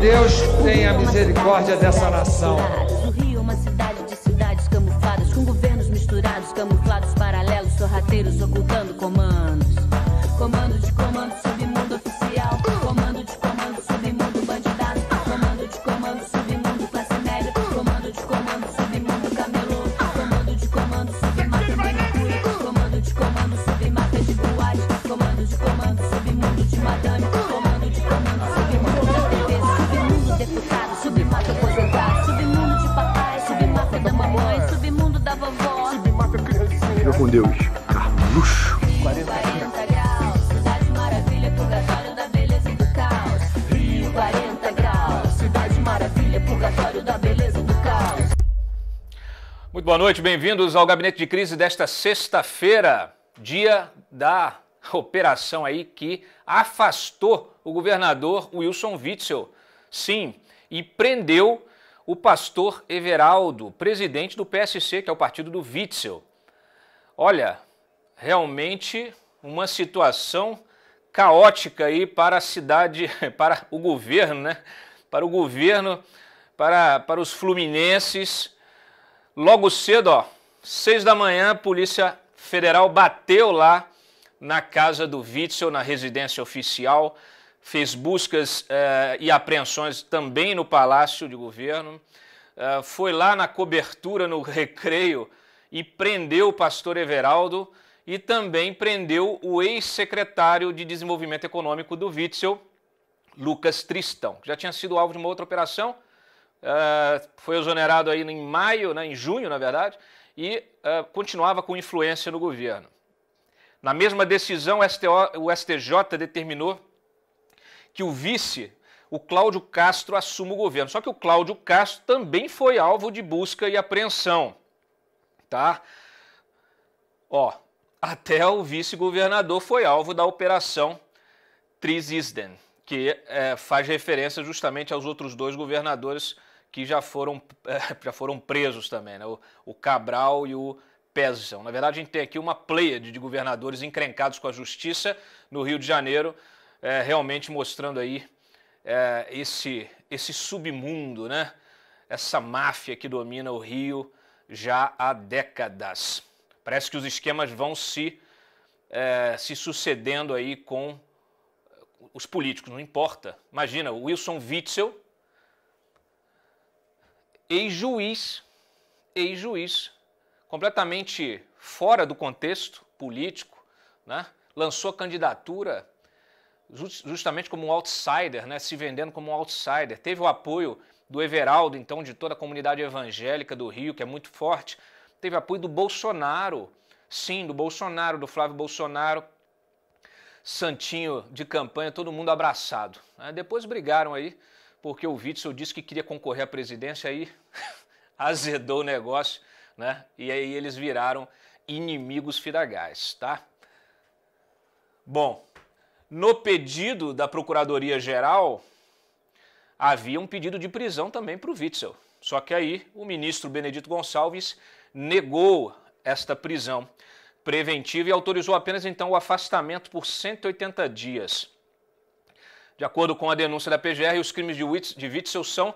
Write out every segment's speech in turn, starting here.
Deus tenha misericórdia dessa nação. O Rio, uma cidade de cidades camufladas, com governos misturados, camuflados paralelos, sorrateiros ocultando comando. com Deus, Carluxo. 40 graus, cidade maravilha, purgatório da beleza e do caos. Rio 40 graus, cidade maravilha, purgatório da beleza e do caos. Muito boa noite, bem-vindos ao gabinete de crise desta sexta-feira, dia da operação aí que afastou o governador Wilson Witzel. Sim, e prendeu o pastor Everaldo, presidente do PSC, que é o partido do Witzel. Olha, realmente uma situação caótica aí para a cidade, para o governo, né? Para o governo, para, para os fluminenses. Logo cedo, ó, seis da manhã, a Polícia Federal bateu lá na casa do Witzel, na residência oficial, fez buscas eh, e apreensões também no Palácio de Governo, eh, foi lá na cobertura, no recreio, e prendeu o pastor Everaldo e também prendeu o ex-secretário de Desenvolvimento Econômico do Witzel, Lucas Tristão, que já tinha sido alvo de uma outra operação, uh, foi exonerado aí em maio, né, em junho, na verdade, e uh, continuava com influência no governo. Na mesma decisão, o, o STJ determinou que o vice, o Cláudio Castro, assuma o governo. Só que o Cláudio Castro também foi alvo de busca e apreensão tá? Ó, até o vice-governador foi alvo da operação Trisisden, que é, faz referência justamente aos outros dois governadores que já foram, é, já foram presos também, né? o, o Cabral e o Pezão. Na verdade, a gente tem aqui uma pleia de governadores encrencados com a justiça no Rio de Janeiro, é, realmente mostrando aí é, esse, esse submundo, né? essa máfia que domina o Rio já há décadas. Parece que os esquemas vão se, é, se sucedendo aí com eh, os políticos, não importa. Imagina, Wilson Witzel, ex-juiz, ex-juiz, completamente fora do contexto político, né? lançou a candidatura justamente como um outsider, né? se vendendo como um outsider. Teve o apoio do Everaldo, então, de toda a comunidade evangélica do Rio, que é muito forte. Teve apoio do Bolsonaro, sim, do Bolsonaro, do Flávio Bolsonaro, santinho de campanha, todo mundo abraçado. Né? Depois brigaram aí, porque o Witzel disse que queria concorrer à presidência, aí azedou o negócio, né? E aí eles viraram inimigos fidagais, tá? Bom, no pedido da Procuradoria-Geral havia um pedido de prisão também para o Witzel. Só que aí o ministro Benedito Gonçalves negou esta prisão preventiva e autorizou apenas então o afastamento por 180 dias. De acordo com a denúncia da PGR, os crimes de Witzel são,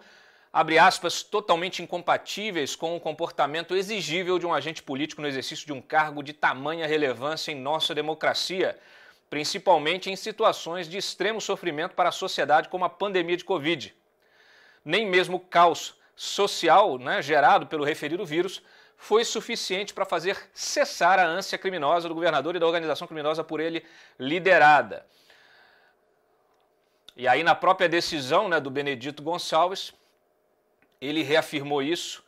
abre aspas, totalmente incompatíveis com o comportamento exigível de um agente político no exercício de um cargo de tamanha relevância em nossa democracia principalmente em situações de extremo sofrimento para a sociedade, como a pandemia de Covid. Nem mesmo o caos social né, gerado pelo referido vírus foi suficiente para fazer cessar a ânsia criminosa do governador e da organização criminosa por ele liderada. E aí, na própria decisão né, do Benedito Gonçalves, ele reafirmou isso,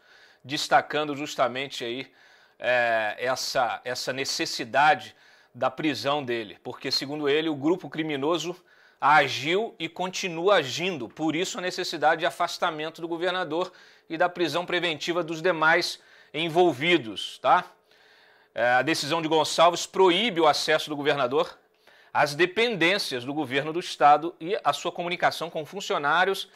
destacando justamente aí é, essa, essa necessidade da prisão dele, porque, segundo ele, o grupo criminoso agiu e continua agindo. Por isso, a necessidade de afastamento do governador e da prisão preventiva dos demais envolvidos. Tá? É, a decisão de Gonçalves proíbe o acesso do governador às dependências do governo do estado e a sua comunicação com funcionários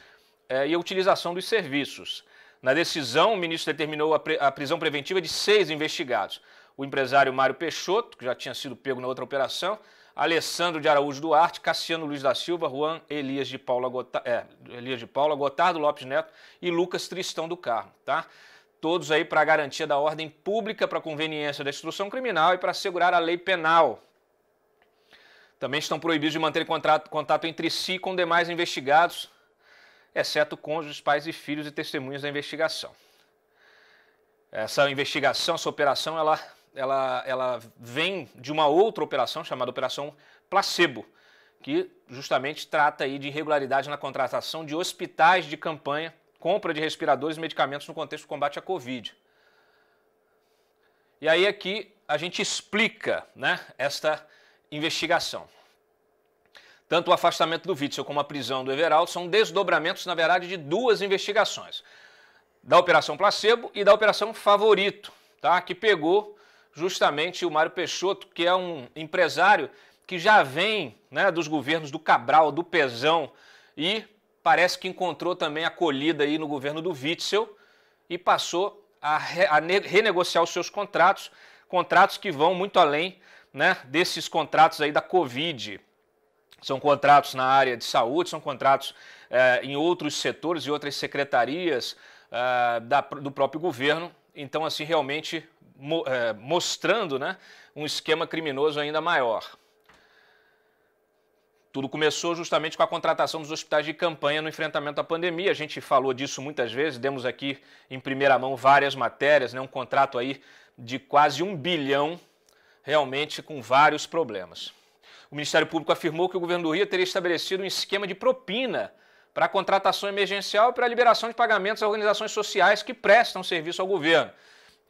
é, e a utilização dos serviços. Na decisão, o ministro determinou a prisão preventiva de seis investigados o empresário Mário Peixoto, que já tinha sido pego na outra operação, Alessandro de Araújo Duarte, Cassiano Luiz da Silva, Juan Elias de Paula, Gota... é, Elias de Paula Gotardo Lopes Neto e Lucas Tristão do Carmo, tá? Todos aí para garantia da ordem pública, para conveniência da instrução criminal e para assegurar a lei penal. Também estão proibidos de manter contato entre si com demais investigados, exceto cônjuges, pais e filhos e testemunhas da investigação. Essa investigação, essa operação, ela ela, ela vem de uma outra operação chamada Operação Placebo, que justamente trata aí de irregularidade na contratação de hospitais de campanha, compra de respiradores e medicamentos no contexto do combate à Covid. E aí aqui a gente explica né, esta investigação. Tanto o afastamento do Witzel como a prisão do Everaldo são desdobramentos, na verdade, de duas investigações. Da Operação Placebo e da Operação Favorito, tá? que pegou justamente o Mário Peixoto, que é um empresário que já vem né, dos governos do Cabral, do Pezão, e parece que encontrou também acolhida aí no governo do Witzel e passou a, re a renegociar os seus contratos, contratos que vão muito além né, desses contratos aí da Covid. São contratos na área de saúde, são contratos eh, em outros setores e outras secretarias eh, da, do próprio governo. Então, assim, realmente mo é, mostrando né, um esquema criminoso ainda maior. Tudo começou justamente com a contratação dos hospitais de campanha no enfrentamento à pandemia. A gente falou disso muitas vezes, demos aqui em primeira mão várias matérias, né? um contrato aí de quase um bilhão, realmente com vários problemas. O Ministério Público afirmou que o governo do Rio teria estabelecido um esquema de propina para a contratação emergencial e para a liberação de pagamentos a organizações sociais que prestam serviço ao governo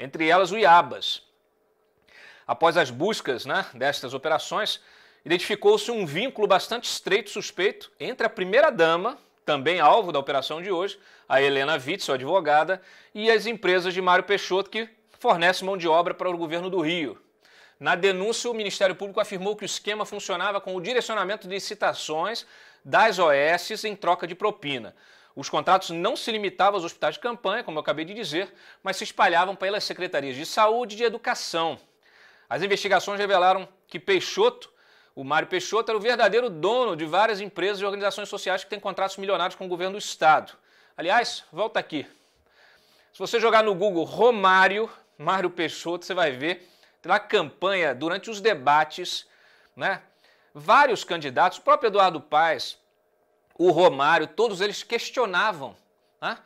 entre elas o Iabas. Após as buscas né, destas operações, identificou-se um vínculo bastante estreito suspeito entre a primeira-dama, também alvo da operação de hoje, a Helena Witzel, advogada, e as empresas de Mário Peixoto, que fornece mão de obra para o governo do Rio. Na denúncia, o Ministério Público afirmou que o esquema funcionava com o direcionamento de citações das OS em troca de propina. Os contratos não se limitavam aos hospitais de campanha, como eu acabei de dizer, mas se espalhavam pelas secretarias de saúde e de educação. As investigações revelaram que Peixoto, o Mário Peixoto, era o verdadeiro dono de várias empresas e organizações sociais que têm contratos milionários com o governo do Estado. Aliás, volta aqui. Se você jogar no Google Romário, Mário Peixoto, você vai ver que na campanha durante os debates, né? Vários candidatos, o próprio Eduardo Paes, o Romário, todos eles questionavam, né?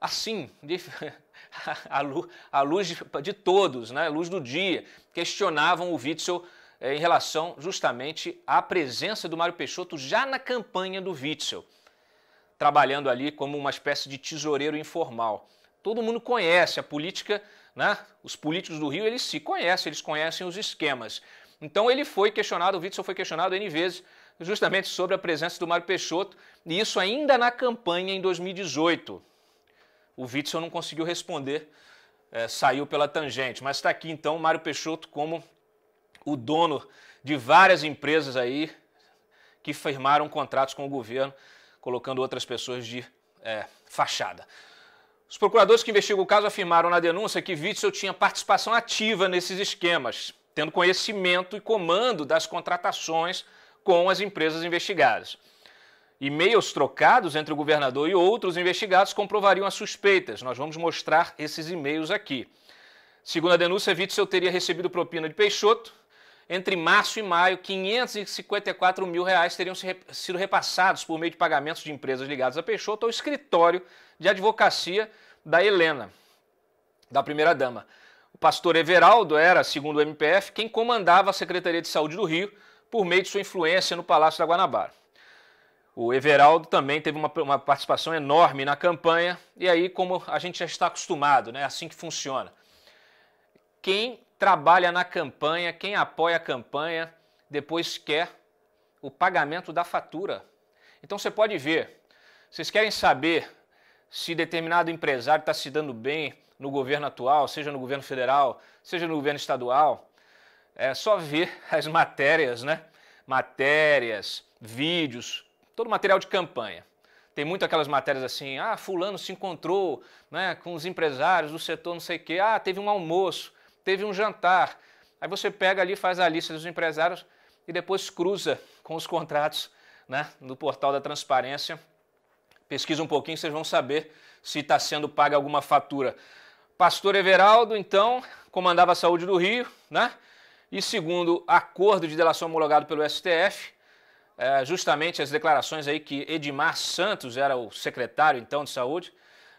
assim, de, a, luz, a luz de, de, todos, né? a luz do dia, questionavam o Witzel eh, em relação justamente à presença do Mário Peixoto já na campanha do Witzel, trabalhando ali como uma espécie de tesoureiro informal. Todo mundo conhece a política, né? os políticos do Rio, eles se conhecem, eles conhecem os esquemas. Então ele foi questionado, o Witzel foi questionado N vezes justamente sobre a presença do Mário Peixoto, e isso ainda na campanha em 2018. O Witzel não conseguiu responder, é, saiu pela tangente, mas está aqui então o Mário Peixoto como o dono de várias empresas aí que firmaram contratos com o governo, colocando outras pessoas de é, fachada. Os procuradores que investigam o caso afirmaram na denúncia que Witzel tinha participação ativa nesses esquemas, tendo conhecimento e comando das contratações com as empresas investigadas. E-mails trocados entre o governador e outros investigados comprovariam as suspeitas. Nós vamos mostrar esses e-mails aqui. Segundo a denúncia, Witzel teria recebido propina de Peixoto. Entre março e maio, 554 mil reais teriam sido repassados por meio de pagamentos de empresas ligadas a Peixoto ao escritório de advocacia da Helena, da primeira-dama. O pastor Everaldo era, segundo o MPF, quem comandava a Secretaria de Saúde do Rio, por meio de sua influência no Palácio da Guanabara. O Everaldo também teve uma, uma participação enorme na campanha, e aí, como a gente já está acostumado, né, é assim que funciona. Quem trabalha na campanha, quem apoia a campanha, depois quer o pagamento da fatura. Então você pode ver, vocês querem saber se determinado empresário está se dando bem no governo atual, seja no governo federal, seja no governo estadual, é só ver as matérias, né? Matérias, vídeos, todo material de campanha. Tem muito aquelas matérias assim, ah, fulano se encontrou né, com os empresários do setor não sei o quê, ah, teve um almoço, teve um jantar. Aí você pega ali, faz a lista dos empresários e depois cruza com os contratos né, no portal da transparência. Pesquisa um pouquinho, vocês vão saber se está sendo paga alguma fatura. Pastor Everaldo, então, comandava a saúde do Rio, né? e segundo acordo de delação homologado pelo STF, é, justamente as declarações aí que Edmar Santos era o secretário então de saúde,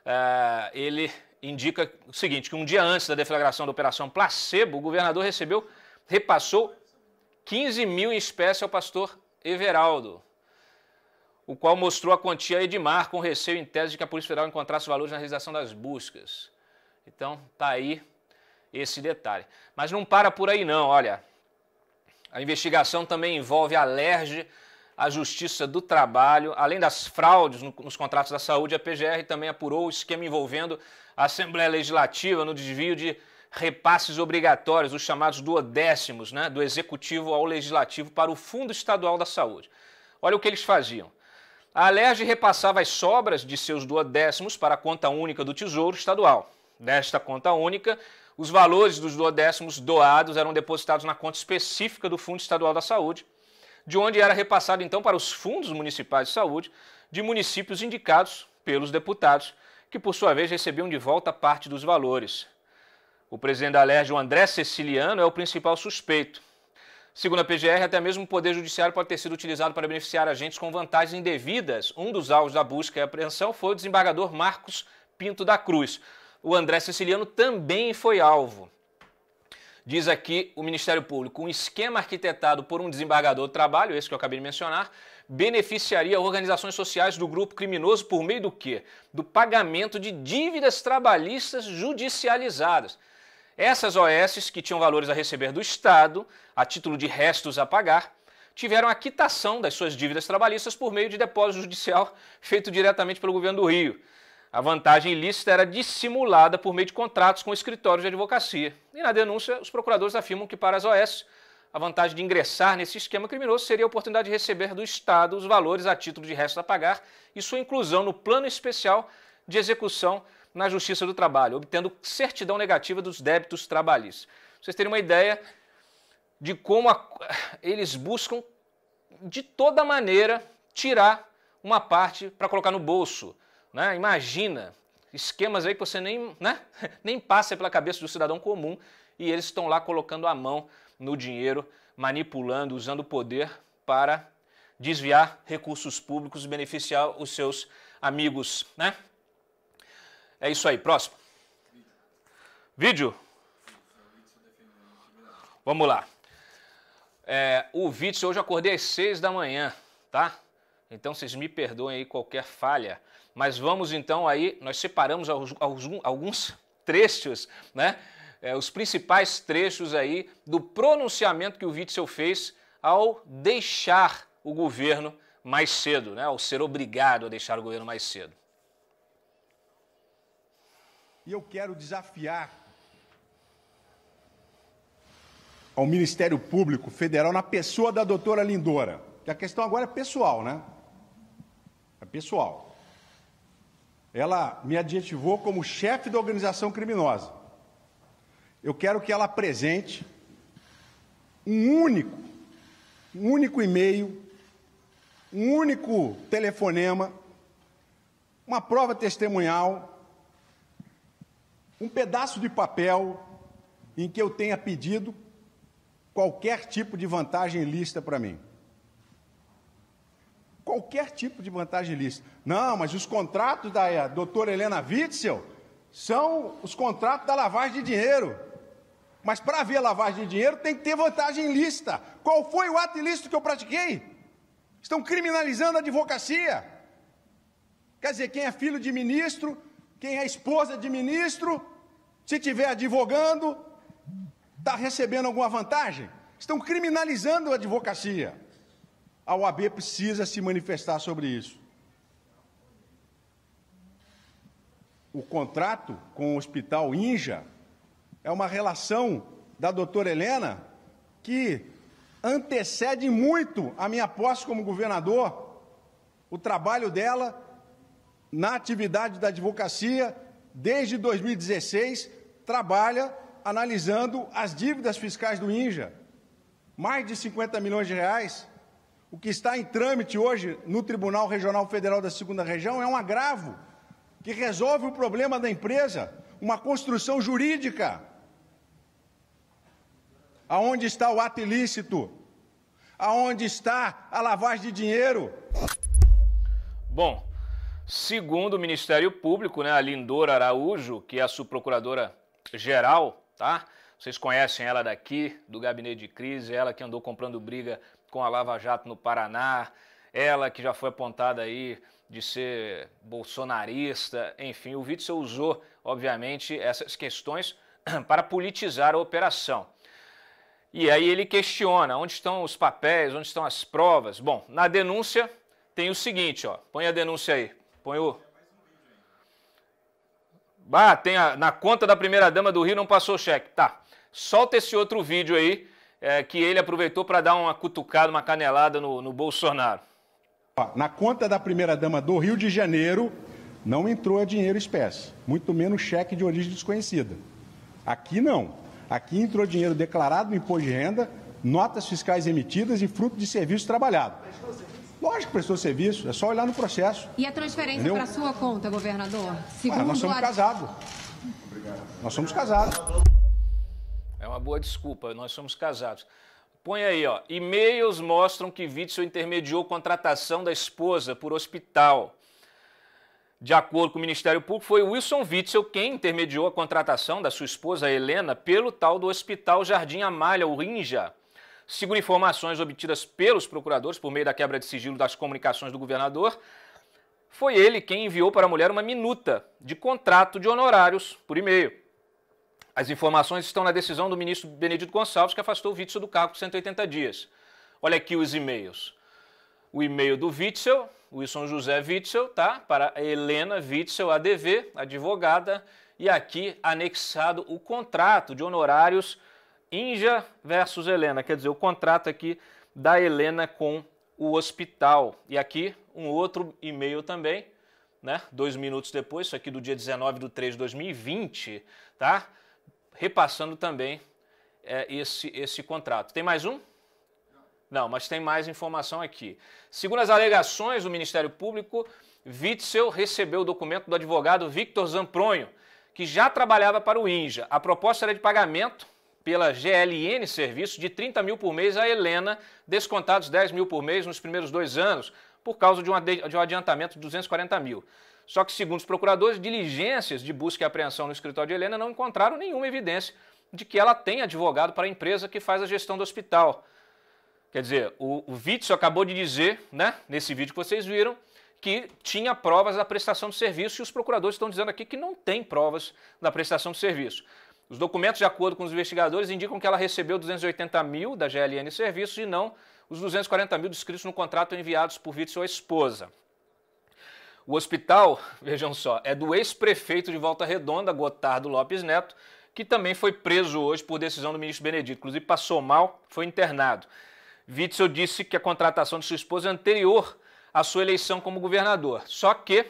é, ele indica o seguinte, que um dia antes da deflagração da Operação Placebo, o governador recebeu, repassou 15 mil em espécie ao pastor Everaldo, o qual mostrou a quantia a Edmar com receio em tese de que a Polícia Federal encontrasse valores na realização das buscas. Então, tá aí esse detalhe. Mas não para por aí não, olha. A investigação também envolve a LERJ, a Justiça do Trabalho, além das fraudes nos contratos da saúde, a PGR também apurou o esquema envolvendo a Assembleia Legislativa no desvio de repasses obrigatórios, os chamados duodécimos, né, do Executivo ao Legislativo para o Fundo Estadual da Saúde. Olha o que eles faziam. A Alerj repassava as sobras de seus duodécimos para a conta única do Tesouro Estadual. Desta conta única, os valores dos duodécimos doados eram depositados na conta específica do Fundo Estadual da Saúde, de onde era repassado então para os fundos municipais de saúde de municípios indicados pelos deputados, que por sua vez recebiam de volta parte dos valores. O presidente da LERJ, o André Ceciliano, é o principal suspeito. Segundo a PGR, até mesmo o Poder Judiciário pode ter sido utilizado para beneficiar agentes com vantagens indevidas. Um dos alvos da busca e apreensão foi o desembargador Marcos Pinto da Cruz o André Siciliano também foi alvo. Diz aqui o Ministério Público: um esquema arquitetado por um desembargador do trabalho, esse que eu acabei de mencionar, beneficiaria organizações sociais do grupo criminoso por meio do quê? Do pagamento de dívidas trabalhistas judicializadas. Essas OS, que tinham valores a receber do Estado, a título de restos a pagar, tiveram a quitação das suas dívidas trabalhistas por meio de depósito judicial feito diretamente pelo governo do Rio. A vantagem ilícita era dissimulada por meio de contratos com escritórios de advocacia. E na denúncia, os procuradores afirmam que para as OS, a vantagem de ingressar nesse esquema criminoso seria a oportunidade de receber do Estado os valores a título de resto a pagar e sua inclusão no plano especial de execução na Justiça do Trabalho, obtendo certidão negativa dos débitos trabalhistas. Vocês terem uma ideia de como a... eles buscam de toda maneira tirar uma parte para colocar no bolso né? Imagina esquemas aí que você nem, né? nem passa pela cabeça do cidadão comum e eles estão lá colocando a mão no dinheiro, manipulando, usando o poder para desviar recursos públicos e beneficiar os seus amigos, né? É isso aí, próximo. Vídeo. Vamos lá. É, o Vitz, hoje eu acordei às seis da manhã, tá? Então vocês me perdoem aí qualquer falha. Mas vamos então aí, nós separamos alguns trechos, né? É, os principais trechos aí do pronunciamento que o Witzel fez ao deixar o governo mais cedo, né? ao ser obrigado a deixar o governo mais cedo. E eu quero desafiar ao Ministério Público Federal na pessoa da doutora Lindora. Que a questão agora é pessoal, né? É pessoal ela me adjetivou como chefe da organização criminosa. Eu quero que ela apresente um único, um único e-mail, um único telefonema, uma prova testemunhal, um pedaço de papel em que eu tenha pedido qualquer tipo de vantagem ilícita para mim qualquer tipo de vantagem ilícita. Não, mas os contratos da eh, doutora Helena Witzel são os contratos da lavagem de dinheiro. Mas para haver lavagem de dinheiro tem que ter vantagem ilícita. Qual foi o ato ilícito que eu pratiquei? Estão criminalizando a advocacia. Quer dizer, quem é filho de ministro, quem é esposa de ministro, se tiver advogando, está recebendo alguma vantagem? Estão criminalizando a advocacia. A OAB precisa se manifestar sobre isso. O contrato com o Hospital Inja é uma relação da doutora Helena que antecede muito a minha posse como governador, o trabalho dela na atividade da advocacia desde 2016 trabalha analisando as dívidas fiscais do INJA, mais de 50 milhões de reais. O que está em trâmite hoje no Tribunal Regional Federal da Segunda Região é um agravo que resolve o problema da empresa, uma construção jurídica. Aonde está o ato ilícito? Aonde está a lavagem de dinheiro? Bom, segundo o Ministério Público, né, a Lindora Araújo, que é a subprocuradora geral, tá? Vocês conhecem ela daqui, do gabinete de crise, ela que andou comprando briga com a Lava Jato no Paraná, ela que já foi apontada aí de ser bolsonarista, enfim, o Witzel usou, obviamente, essas questões para politizar a operação. E aí ele questiona onde estão os papéis, onde estão as provas. Bom, na denúncia tem o seguinte, ó. Põe a denúncia aí. Põe o. Ah, tem a, na conta da primeira dama do Rio não passou cheque. Tá. Solta esse outro vídeo aí é, que ele aproveitou para dar uma cutucada, uma canelada no, no Bolsonaro? Na conta da primeira-dama do Rio de Janeiro, não entrou dinheiro espécie, muito menos cheque de origem desconhecida. Aqui não. Aqui entrou dinheiro declarado no imposto de renda, notas fiscais emitidas e fruto de serviço trabalhado. Lógico que prestou serviço, é só olhar no processo. E a transferência para a sua conta, governador? Segundo ah, nós somos a... casados. Nós somos casados uma boa desculpa, nós somos casados. Põe aí, ó. E-mails mostram que Witzel intermediou contratação da esposa por hospital. De acordo com o Ministério Público, foi Wilson Witzel quem intermediou a contratação da sua esposa Helena pelo tal do Hospital Jardim Amália, o Rinja. Segundo informações obtidas pelos procuradores por meio da quebra de sigilo das comunicações do governador, foi ele quem enviou para a mulher uma minuta de contrato de honorários por e-mail. As informações estão na decisão do ministro Benedito Gonçalves, que afastou o Witzel do cargo por 180 dias. Olha aqui os e-mails. O e-mail do Witzel, Wilson José Witzel, tá? Para Helena Witzel, ADV, advogada, e aqui anexado o contrato de honorários Inja versus Helena, quer dizer, o contrato aqui da Helena com o hospital. E aqui um outro e-mail também, né? Dois minutos depois, isso aqui do dia 19 de 3 de 2020, tá? repassando também é, esse, esse contrato. Tem mais um? Não, mas tem mais informação aqui. Segundo as alegações do Ministério Público, Witzel recebeu o documento do advogado Victor Zampronho, que já trabalhava para o INJA. A proposta era de pagamento pela GLN Serviço de 30 mil por mês a Helena, descontados 10 mil por mês nos primeiros dois anos, por causa de um, de um adiantamento de 240 mil. Só que, segundo os procuradores, diligências de busca e apreensão no escritório de Helena não encontraram nenhuma evidência de que ela tem advogado para a empresa que faz a gestão do hospital. Quer dizer, o, o acabou de dizer, né, nesse vídeo que vocês viram, que tinha provas da prestação de serviço e os procuradores estão dizendo aqui que não tem provas da prestação de serviço. Os documentos, de acordo com os investigadores, indicam que ela recebeu 280 mil da GLN Serviços e não os 240 mil descritos no contrato enviados por Vítio à esposa. O hospital, vejam só, é do ex-prefeito de Volta Redonda, Gotardo Lopes Neto, que também foi preso hoje por decisão do ministro Benedito. Inclusive, passou mal, foi internado. Witzel disse que a contratação de sua esposa é anterior à sua eleição como governador. Só que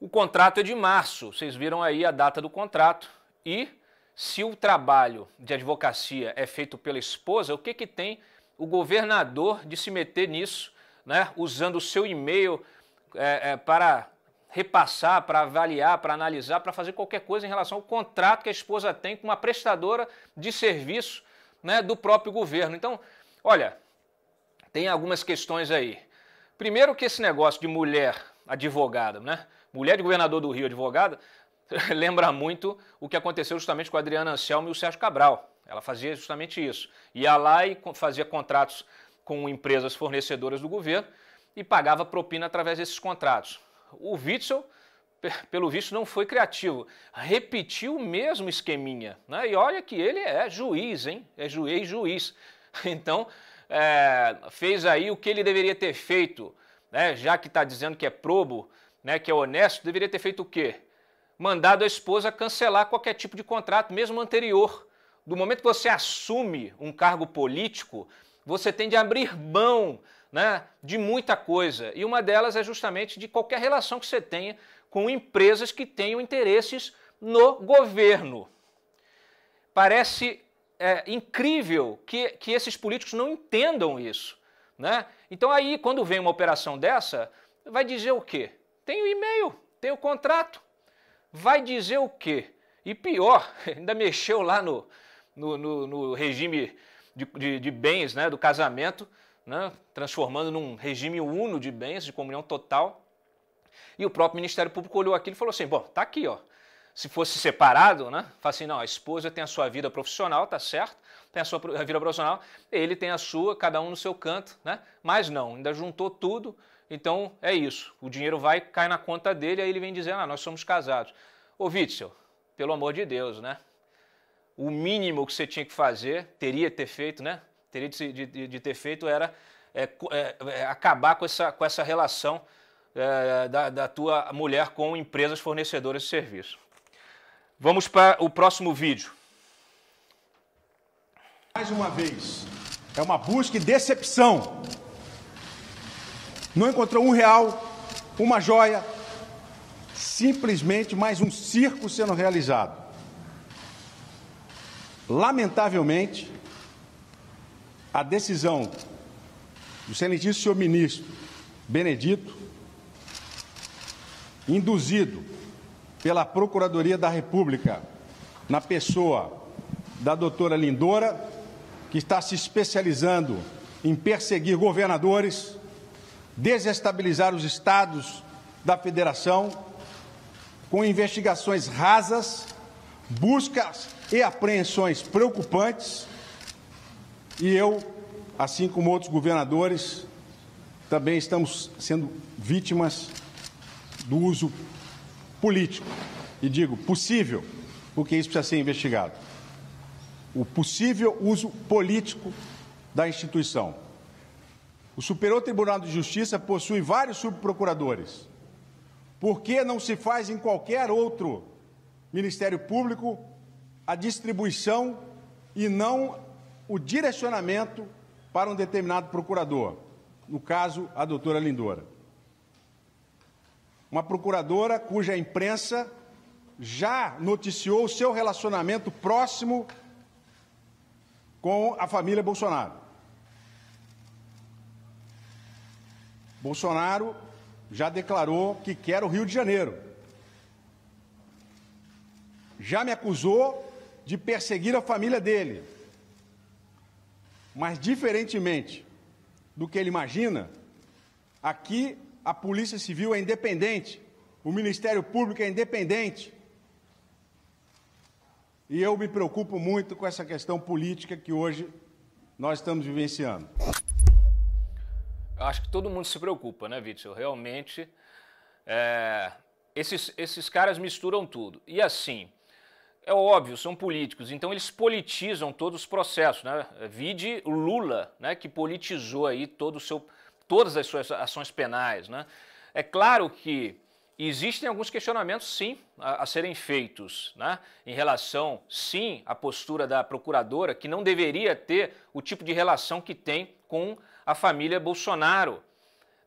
o contrato é de março, vocês viram aí a data do contrato. E se o trabalho de advocacia é feito pela esposa, o que, que tem o governador de se meter nisso, né? usando o seu e-mail é, é, para repassar, para avaliar, para analisar, para fazer qualquer coisa em relação ao contrato que a esposa tem com uma prestadora de serviço né, do próprio governo. Então, olha, tem algumas questões aí. Primeiro que esse negócio de mulher advogada, né? Mulher de governador do Rio advogada, lembra muito o que aconteceu justamente com a Adriana Anselmo e o Sérgio Cabral. Ela fazia justamente isso. Ia lá e fazia contratos com empresas fornecedoras do governo e pagava propina através desses contratos. O Witzel, pelo visto, não foi criativo, repetiu o mesmo esqueminha. Né? E olha que ele é juiz, hein? É juiz, juiz. Então, é, fez aí o que ele deveria ter feito, né? já que está dizendo que é probo, né? que é honesto, deveria ter feito o quê? Mandado a esposa cancelar qualquer tipo de contrato, mesmo anterior. Do momento que você assume um cargo político, você tem de abrir mão né, de muita coisa. E uma delas é justamente de qualquer relação que você tenha com empresas que tenham interesses no governo. Parece é, incrível que, que esses políticos não entendam isso. Né? Então aí, quando vem uma operação dessa, vai dizer o quê? Tem o e-mail, tem o contrato. Vai dizer o quê? E pior, ainda mexeu lá no, no, no, no regime de, de, de bens né, do casamento, né, transformando num regime uno de bens, de comunhão total. E o próprio Ministério Público olhou aquilo e falou assim: bom, tá aqui, ó. Se fosse separado, né? Fala assim, não, a esposa tem a sua vida profissional, tá certo? Tem a sua vida profissional, ele tem a sua, cada um no seu canto, né? Mas não, ainda juntou tudo, então é isso. O dinheiro vai, cai na conta dele, aí ele vem dizendo, ah, nós somos casados. Ô Witzel, pelo amor de Deus, né? O mínimo que você tinha que fazer, teria que ter feito, né? teria de, de, de ter feito era é, é, é, acabar com essa, com essa relação é, da, da, tua mulher com empresas fornecedoras de serviço. Vamos para o próximo vídeo. Mais uma vez, é uma busca e decepção. Não encontrou um real, uma joia, simplesmente mais um circo sendo realizado. Lamentavelmente, a decisão do excelentíssimo senhor ministro Benedito, induzido pela Procuradoria da República, na pessoa da doutora Lindora, que está se especializando em perseguir governadores, desestabilizar os estados da federação, com investigações rasas, buscas e apreensões preocupantes e eu, assim como outros governadores, também estamos sendo vítimas do uso político. E digo possível, porque isso precisa ser investigado. O possível uso político da instituição. O Superior Tribunal de Justiça possui vários subprocuradores. Por que não se faz em qualquer outro Ministério Público a distribuição e não o direcionamento para um determinado procurador, no caso, a doutora Lindora. Uma procuradora cuja imprensa já noticiou o seu relacionamento próximo com a família Bolsonaro. Bolsonaro já declarou que quer o Rio de Janeiro. Já me acusou de perseguir a família dele mas, diferentemente do que ele imagina, aqui a Polícia Civil é independente, o Ministério Público é independente. E eu me preocupo muito com essa questão política que hoje nós estamos vivenciando. Eu acho que todo mundo se preocupa, né, Witzel? Realmente, é, esses, esses caras misturam tudo. E assim, é óbvio, são políticos, então eles politizam todos os processos, né? Vide Lula, né, que politizou aí todo o seu, todas as suas ações penais, né? É claro que existem alguns questionamentos, sim, a, a, serem feitos, né? Em relação, sim, à postura da procuradora, que não deveria ter o tipo de relação que tem com a família Bolsonaro.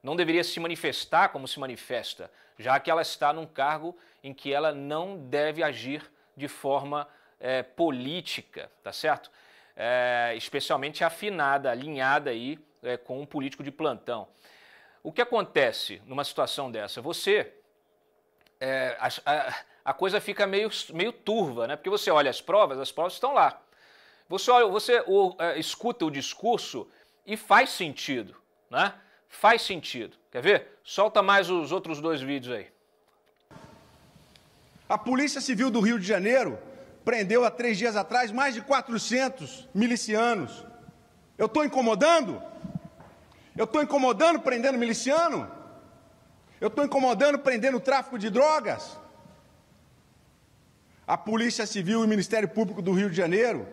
Não deveria se manifestar como se manifesta, já que ela está num cargo em que ela não deve agir de forma é, política, tá certo? É, especialmente afinada, alinhada aí é, com um político de plantão. O que acontece numa situação dessa? Você. É, a, a, a, coisa fica meio, meio turva, né? Porque você olha as provas, as provas estão lá. Você, olha, você é, escuta o discurso e faz sentido, né? Faz sentido. Quer ver? Solta mais os outros dois vídeos aí. A Polícia Civil do Rio de Janeiro prendeu há três dias atrás mais de 400 milicianos. Eu estou incomodando? Eu estou incomodando prendendo miliciano? Eu estou incomodando prendendo tráfico de drogas? A Polícia Civil e o Ministério Público do Rio de Janeiro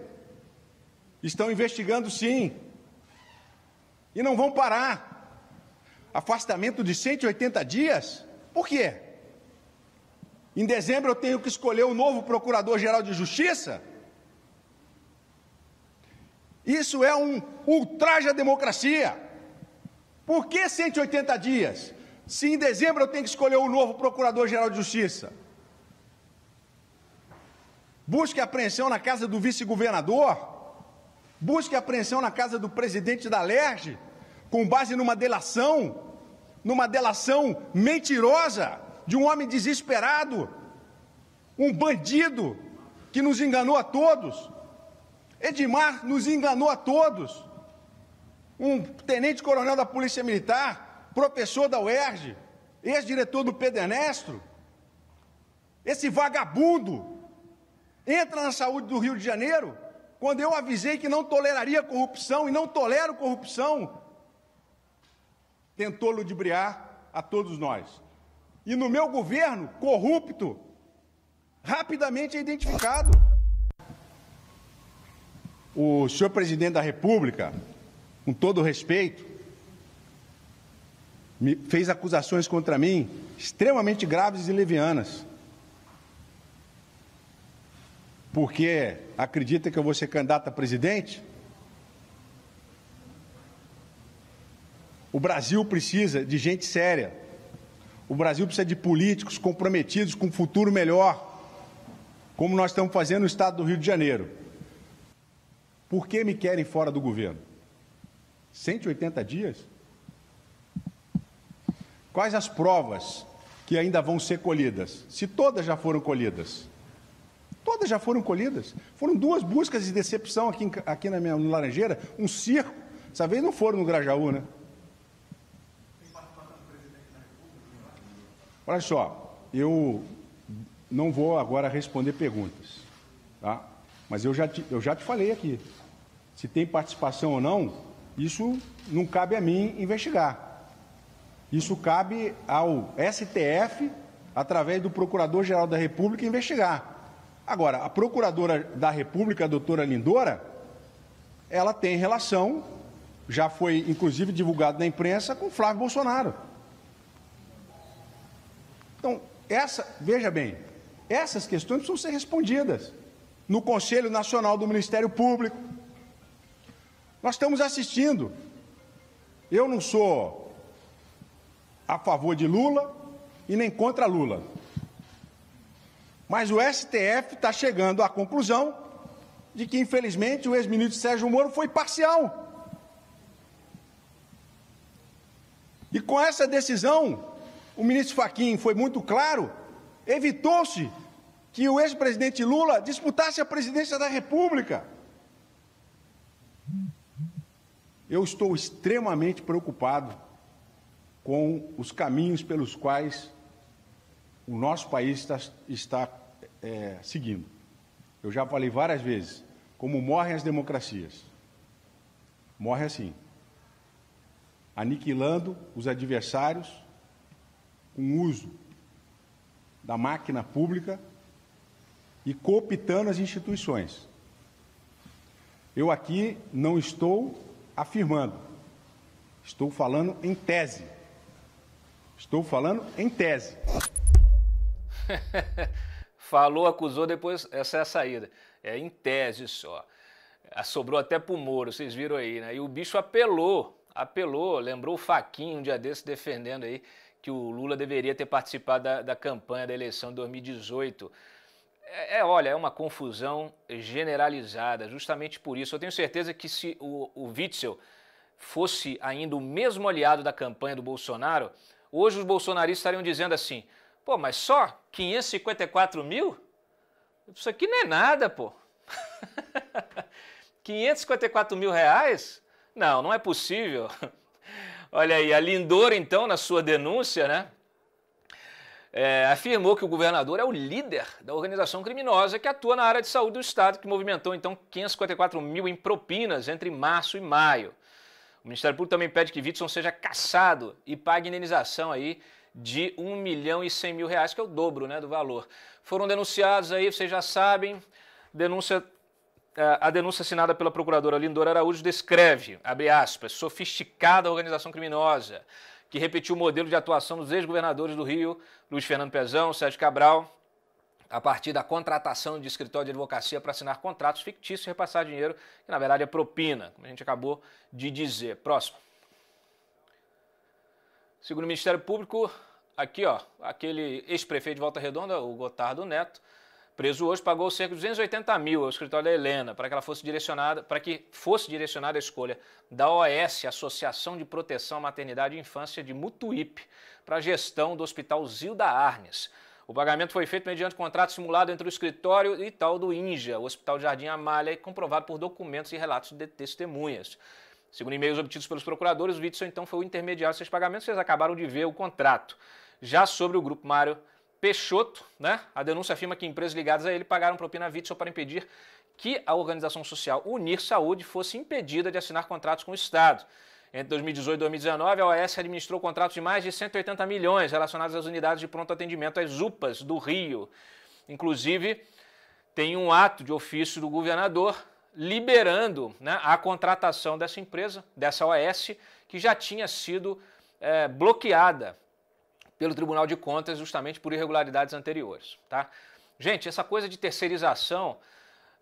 estão investigando sim. E não vão parar. Afastamento de 180 dias? Por quê? Em dezembro eu tenho que escolher o novo procurador-geral de justiça? Isso é um ultraje à democracia. Por que 180 dias? Se em dezembro eu tenho que escolher o novo procurador-geral de justiça? Busque apreensão na casa do vice-governador? Busque apreensão na casa do presidente da LERJ? Com base numa delação? Numa delação mentirosa? de um homem desesperado, um bandido que nos enganou a todos. Edmar nos enganou a todos. Um tenente-coronel da Polícia Militar, professor da UERJ, ex-diretor do Pedernestro. Esse vagabundo entra na saúde do Rio de Janeiro quando eu avisei que não toleraria corrupção e não tolero corrupção. Tentou ludibriar a todos nós. E no meu governo, corrupto, rapidamente é identificado. O senhor presidente da República, com todo respeito, me fez acusações contra mim extremamente graves e levianas. Porque acredita que eu vou ser candidato a presidente? O Brasil precisa de gente séria. O Brasil precisa de políticos comprometidos com um futuro melhor, como nós estamos fazendo no estado do Rio de Janeiro. Por que me querem fora do governo? 180 dias? Quais as provas que ainda vão ser colhidas? Se todas já foram colhidas. Todas já foram colhidas. Foram duas buscas de decepção aqui, aqui na minha no Laranjeira, um circo. Dessa vez não foram no Grajaú, né? Olha só, eu não vou agora responder perguntas, tá? Mas eu já te, eu já te falei aqui. Se tem participação ou não, isso não cabe a mim investigar. Isso cabe ao STF, através do Procurador-Geral da República, investigar. Agora, a Procuradora da República, a doutora Lindora, ela tem relação, já foi inclusive divulgado na imprensa, com Flávio Bolsonaro. Então, essa, veja bem, essas questões precisam ser respondidas no Conselho Nacional do Ministério Público. Nós estamos assistindo. Eu não sou a favor de Lula e nem contra Lula. Mas o STF está chegando à conclusão de que, infelizmente, o ex-ministro Sérgio Moro foi parcial. E com essa decisão, o ministro Faquim foi muito claro, evitou-se que o ex-presidente Lula disputasse a presidência da República. Eu estou extremamente preocupado com os caminhos pelos quais o nosso país está, está é, seguindo. Eu já falei várias vezes como morrem as democracias. Morre assim, aniquilando os adversários com o uso da máquina pública e cooptando as instituições. Eu aqui não estou afirmando, estou falando em tese. Estou falando em tese. Falou, acusou, depois essa é a saída. É em tese só. Ah, sobrou até pro Moro, vocês viram aí, né? E o bicho apelou, apelou, lembrou o Faquinho um dia desse defendendo aí que o Lula deveria ter participado da, da campanha da eleição de 2018. É, é, olha, é uma confusão generalizada. Justamente por isso, eu tenho certeza que se o, o Witzel fosse ainda o mesmo aliado da campanha do Bolsonaro, hoje os bolsonaristas estariam dizendo assim: pô, mas só 554 mil? Isso aqui não é nada, pô. 554 mil reais? Não, não é possível. Olha aí, a Lindor, então, na sua denúncia, né? É, afirmou que o governador é o líder da organização criminosa que atua na área de saúde do Estado, que movimentou então 554 mil em propinas entre março e maio. O Ministério Público também pede que Vitson seja caçado e pague indenização aí de 1 milhão e 100 mil reais, que é o dobro né, do valor. Foram denunciados aí, vocês já sabem, denúncia é, a denúncia assinada pela procuradora Lindora Araújo descreve, abre aspas, sofisticada organização criminosa que repetiu o modelo de atuação dos ex-governadores do Rio, Luiz Fernando Pezão, Sérgio Cabral, a partir da contratação de escritório de advocacia para assinar contratos fictícios e repassar dinheiro, que na verdade é propina, como a gente acabou de dizer. Próximo. Segundo o Ministério Público, aqui ó, aquele ex-prefeito de Volta Redonda, o Gotardo Neto, preso hoje, pagou cerca de 280 mil ao escritório da Helena para que ela fosse direcionada, para que fosse direcionada a escolha da OS, Associação de Proteção à Maternidade e Infância de Mutuípe, para a gestão do Hospital Zilda Arnes. O pagamento foi feito mediante contrato simulado entre o escritório e tal do INJA, o Hospital Jardim Amália, e comprovado por documentos e relatos de testemunhas. Segundo e-mails obtidos pelos procuradores, o Witson então foi o intermediário desses pagamentos, vocês acabaram de ver o contrato. Já sobre o grupo Mário Peixoto, né? A denúncia afirma que empresas ligadas a ele pagaram propina vítima para impedir que a organização social Unir Saúde fosse impedida de assinar contratos com o Estado. Entre 2018 e 2019, a OAS administrou contratos de mais de 180 milhões relacionados às unidades de pronto atendimento, às UPAs, do Rio. Inclusive, tem um ato de ofício do governador liberando né, a contratação dessa empresa, dessa OAS, que já tinha sido é, bloqueada pelo Tribunal de Contas justamente por irregularidades anteriores. Tá? Gente, essa coisa de terceirização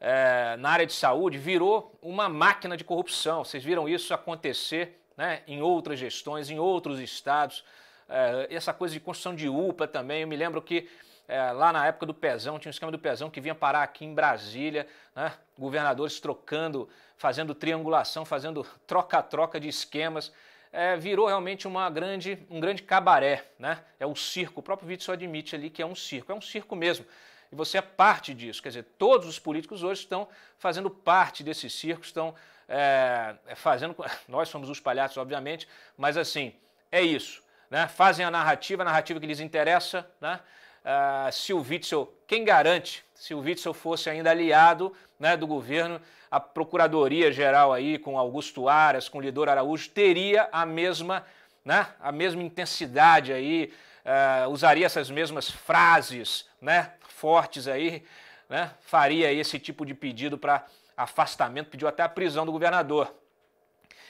é, na área de saúde virou uma máquina de corrupção. Vocês viram isso acontecer né, em outras gestões, em outros estados. É, essa coisa de construção de UPA também. Eu me lembro que é, lá na época do Pezão, tinha um esquema do Pezão que vinha parar aqui em Brasília, né, governadores trocando, fazendo triangulação, fazendo troca-troca de esquemas é, virou realmente uma grande, um grande cabaré, né? É o circo, o próprio Witzel admite ali que é um circo, é um circo mesmo. E você é parte disso, quer dizer, todos os políticos hoje estão fazendo parte desse circo, estão é, é fazendo. Nós somos os palhaços, obviamente, mas assim, é isso. Né? Fazem a narrativa, a narrativa que lhes interessa, né? Uh, se o Witzel, quem garante se o Witzel fosse ainda aliado né, do governo, a Procuradoria-Geral aí, com Augusto Aras, com Lidor Araújo, teria a mesma, né, a mesma intensidade aí, uh, usaria essas mesmas frases né, fortes aí, né, faria esse tipo de pedido para afastamento, pediu até a prisão do governador.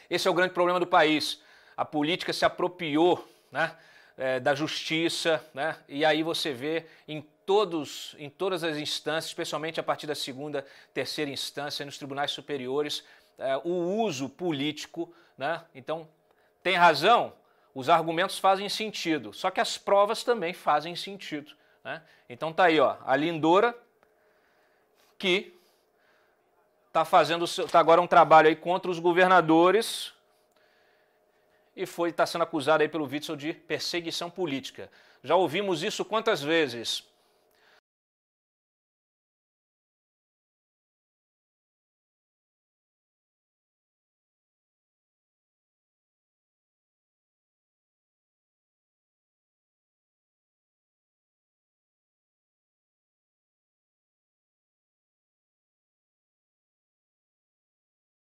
Esse é o grande problema do país. A política se apropriou né, eh, da justiça, né, e aí você vê em todos, em todas as instâncias, especialmente a partir da segunda, terceira instância, nos tribunais superiores, é, o uso político. Né? Então, tem razão? Os argumentos fazem sentido, só que as provas também fazem sentido. Né? Então tá aí, ó, a Lindora, que está fazendo tá agora um trabalho aí contra os governadores e foi está sendo acusada aí pelo Witzel de perseguição política. Já ouvimos isso quantas vezes?